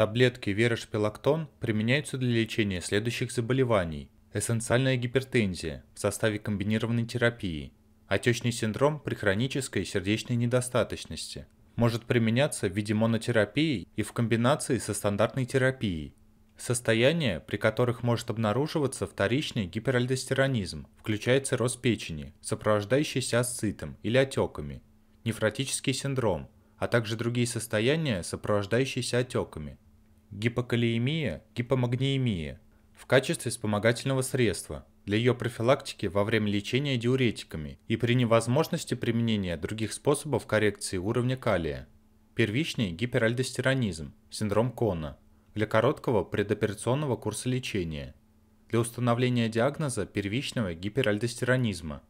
Таблетки верошпилактон применяются для лечения следующих заболеваний. Эссенциальная гипертензия в составе комбинированной терапии, отечный синдром при хронической сердечной недостаточности, может применяться в виде монотерапии и в комбинации со стандартной терапией. Состояния, при которых может обнаруживаться вторичный гиперальдостеронизм, включается рост печени, сопровождающийся асцитом или отеками, нефротический синдром, а также другие состояния, сопровождающиеся отеками, гипокалиемия, гипомагниемия в качестве вспомогательного средства для ее профилактики во время лечения диуретиками и при невозможности применения других способов коррекции уровня калия. Первичный гиперальдостеронизм, синдром Кона, для короткого предоперационного курса лечения, для установления диагноза первичного гиперальдостеронизма.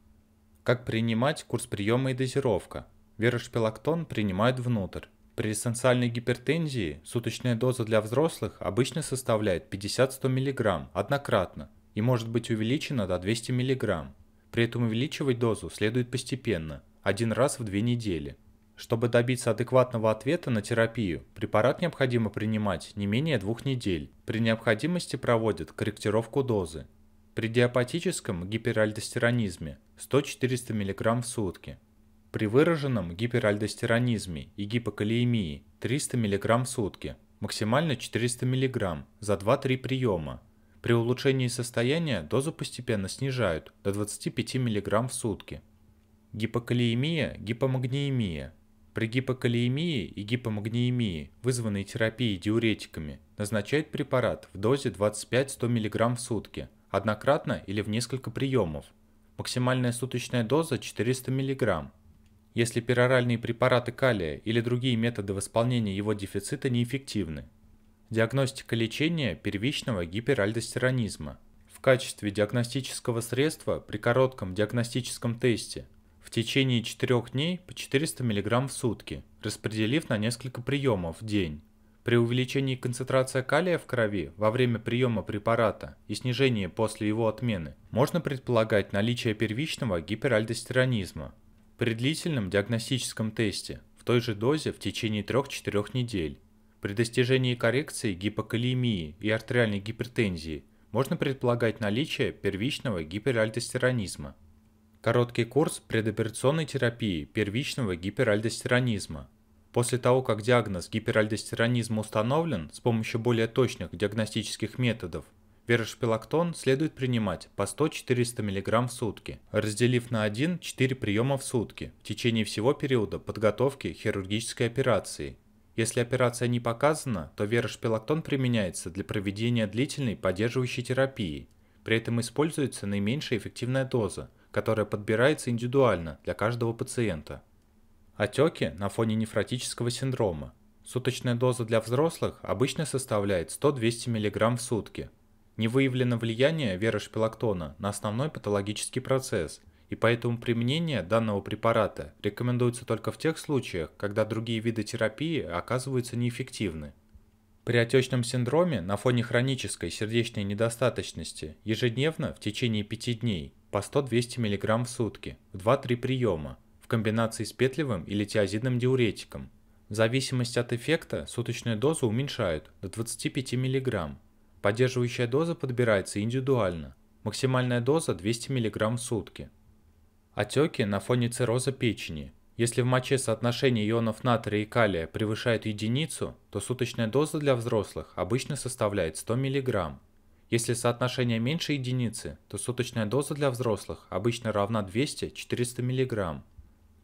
Как принимать курс приема и дозировка? Верошпилактон принимают внутрь, при эссенциальной гипертензии суточная доза для взрослых обычно составляет 50-100 мг однократно и может быть увеличена до 200 мг. При этом увеличивать дозу следует постепенно, один раз в две недели. Чтобы добиться адекватного ответа на терапию, препарат необходимо принимать не менее двух недель. При необходимости проводят корректировку дозы. При диапатическом гиперальдостеронизме 100-400 мг в сутки. При выраженном гиперальдостеронизме и гипокалиемии 300 мг в сутки, максимально 400 мг за 2-3 приема. При улучшении состояния дозу постепенно снижают до 25 мг в сутки. Гипокалиемия, гипомагниемия. При гипокалиемии и гипомагниемии, вызванной терапией диуретиками, назначают препарат в дозе 25-100 мг в сутки, однократно или в несколько приемов. Максимальная суточная доза 400 мг если пероральные препараты калия или другие методы восполнения его дефицита неэффективны. Диагностика лечения первичного гиперальдостеронизма. В качестве диагностического средства при коротком диагностическом тесте в течение 4 дней по 400 мг в сутки, распределив на несколько приемов в день. При увеличении концентрации калия в крови во время приема препарата и снижении после его отмены можно предполагать наличие первичного гиперальдостеронизма, при длительном диагностическом тесте в той же дозе в течение 3-4 недель при достижении коррекции гипокалемии и артериальной гипертензии можно предполагать наличие первичного гиперальдостеронизма. Короткий курс предоперационной терапии первичного гиперальдостеронизма. После того, как диагноз гиперальдостеронизма установлен с помощью более точных диагностических методов – Верошпилактон следует принимать по 100-400 мг в сутки, разделив на 1-4 приема в сутки в течение всего периода подготовки хирургической операции. Если операция не показана, то верошпилактон применяется для проведения длительной поддерживающей терапии. При этом используется наименьшая эффективная доза, которая подбирается индивидуально для каждого пациента. Отеки на фоне нефротического синдрома. Суточная доза для взрослых обычно составляет 100-200 мг в сутки не выявлено влияние верошпилактона на основной патологический процесс, и поэтому применение данного препарата рекомендуется только в тех случаях, когда другие виды терапии оказываются неэффективны. При отечном синдроме на фоне хронической сердечной недостаточности ежедневно в течение 5 дней по 100-200 мг в сутки в 2-3 приема в комбинации с петлевым или тиазидным диуретиком. В зависимости от эффекта суточную дозу уменьшают до 25 мг Поддерживающая доза подбирается индивидуально. Максимальная доза 200 мг в сутки. Отеки на фоне цирроза печени. Если в моче соотношение ионов натрия и калия превышает единицу, то суточная доза для взрослых обычно составляет 100 мг. Если соотношение меньше единицы, то суточная доза для взрослых обычно равна 200-400 мг.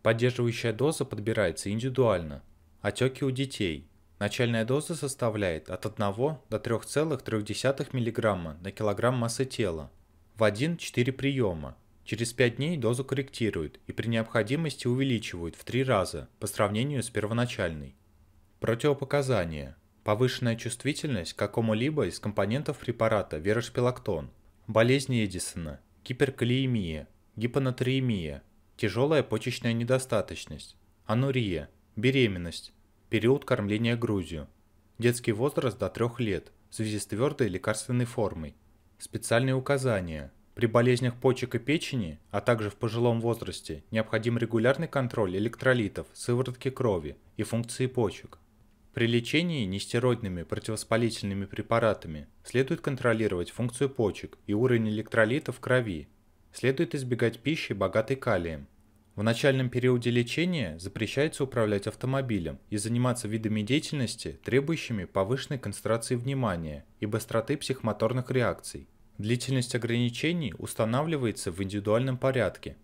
Поддерживающая доза подбирается индивидуально. Отеки у детей – Начальная доза составляет от 1 до 3,3 мг на килограмм массы тела. В 1-4 приема. Через 5 дней дозу корректируют и при необходимости увеличивают в 3 раза по сравнению с первоначальной. Противопоказания. Повышенная чувствительность к какому-либо из компонентов препарата верошпилактон, болезни Эдисона, гиперкалиемия, гипонатриемия, тяжелая почечная недостаточность, анурия, беременность, Период кормления грудью. Детский возраст до 3 лет в связи с твердой лекарственной формой. Специальные указания. При болезнях почек и печени, а также в пожилом возрасте, необходим регулярный контроль электролитов, сыворотки крови и функции почек. При лечении нестероидными противовоспалительными препаратами следует контролировать функцию почек и уровень электролитов в крови. Следует избегать пищи, богатой калием, в начальном периоде лечения запрещается управлять автомобилем и заниматься видами деятельности, требующими повышенной концентрации внимания и быстроты психомоторных реакций. Длительность ограничений устанавливается в индивидуальном порядке.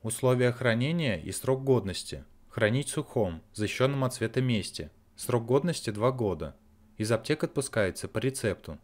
Условия хранения и срок годности. Хранить в сухом, защищенном от света месте. Срок годности 2 года. Из аптек отпускается по рецепту.